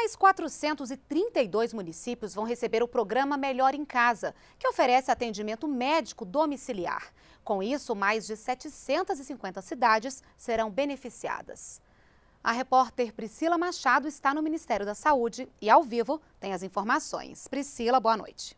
Mais 432 municípios vão receber o programa Melhor em Casa, que oferece atendimento médico domiciliar. Com isso, mais de 750 cidades serão beneficiadas. A repórter Priscila Machado está no Ministério da Saúde e, ao vivo, tem as informações. Priscila, boa noite.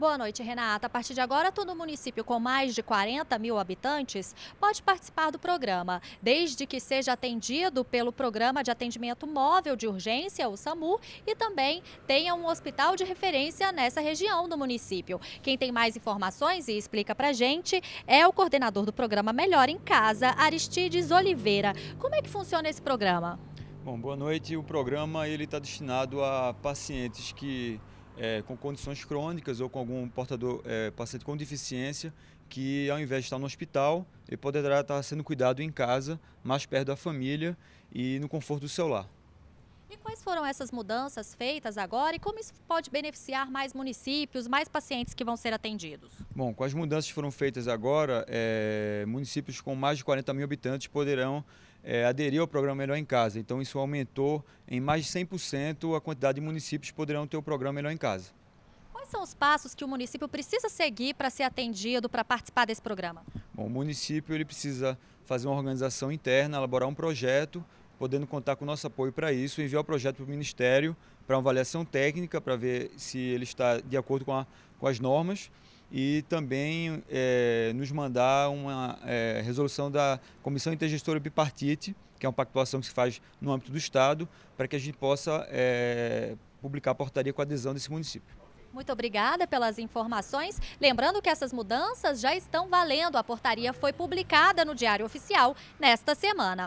Boa noite, Renata. A partir de agora, todo município com mais de 40 mil habitantes pode participar do programa, desde que seja atendido pelo Programa de Atendimento Móvel de Urgência, o SAMU, e também tenha um hospital de referência nessa região do município. Quem tem mais informações e explica pra gente é o coordenador do programa Melhor em Casa, Aristides Oliveira. Como é que funciona esse programa? Bom, boa noite. O programa ele está destinado a pacientes que é, com condições crônicas ou com algum portador, é, paciente com deficiência, que ao invés de estar no hospital, ele poderá estar sendo cuidado em casa, mais perto da família e no conforto do seu lar. E quais foram essas mudanças feitas agora e como isso pode beneficiar mais municípios, mais pacientes que vão ser atendidos? Bom, com as mudanças que foram feitas agora, é, municípios com mais de 40 mil habitantes poderão é, aderir ao programa Melhor em Casa. Então, isso aumentou em mais de 100% a quantidade de municípios que poderão ter o programa Melhor em Casa. Quais são os passos que o município precisa seguir para ser atendido, para participar desse programa? Bom, o município ele precisa fazer uma organização interna, elaborar um projeto podendo contar com o nosso apoio para isso, enviar o projeto para o Ministério para uma avaliação técnica, para ver se ele está de acordo com, a, com as normas e também é, nos mandar uma é, resolução da Comissão Intergestora Bipartite, que é uma pactuação que se faz no âmbito do Estado, para que a gente possa é, publicar a portaria com a adesão desse município. Muito obrigada pelas informações. Lembrando que essas mudanças já estão valendo. A portaria foi publicada no Diário Oficial nesta semana.